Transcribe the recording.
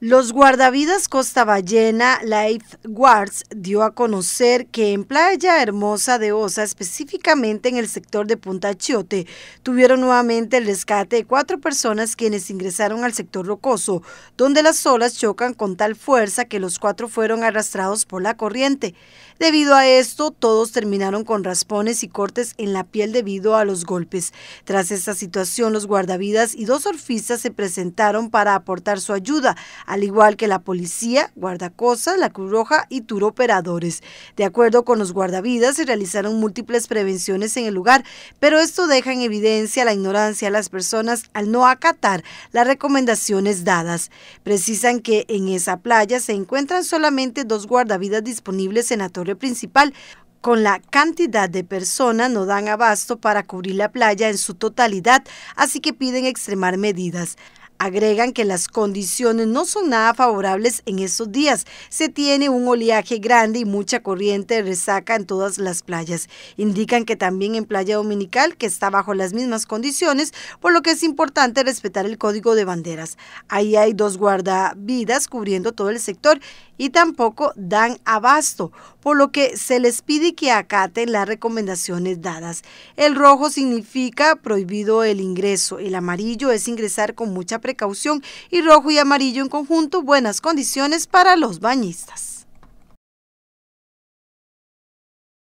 Los guardavidas Costa Ballena Life Guards dio a conocer que en Playa Hermosa de Osa, específicamente en el sector de Punta Chiote, tuvieron nuevamente el rescate de cuatro personas quienes ingresaron al sector rocoso, donde las olas chocan con tal fuerza que los cuatro fueron arrastrados por la corriente. Debido a esto, todos terminaron con raspones y cortes en la piel debido a los golpes. Tras esta situación, los guardavidas y dos orfistas se presentaron para aportar su ayuda al igual que la policía, guardacostas, la Cruz Roja y turoperadores. De acuerdo con los guardavidas, se realizaron múltiples prevenciones en el lugar, pero esto deja en evidencia la ignorancia de las personas al no acatar las recomendaciones dadas. Precisan que en esa playa se encuentran solamente dos guardavidas disponibles en la torre principal, con la cantidad de personas no dan abasto para cubrir la playa en su totalidad, así que piden extremar medidas. Agregan que las condiciones no son nada favorables en estos días. Se tiene un oleaje grande y mucha corriente resaca en todas las playas. Indican que también en Playa Dominical, que está bajo las mismas condiciones, por lo que es importante respetar el código de banderas. Ahí hay dos guardavidas cubriendo todo el sector y tampoco dan abasto, por lo que se les pide que acaten las recomendaciones dadas. El rojo significa prohibido el ingreso, el amarillo es ingresar con mucha precaución y rojo y amarillo en conjunto buenas condiciones para los bañistas.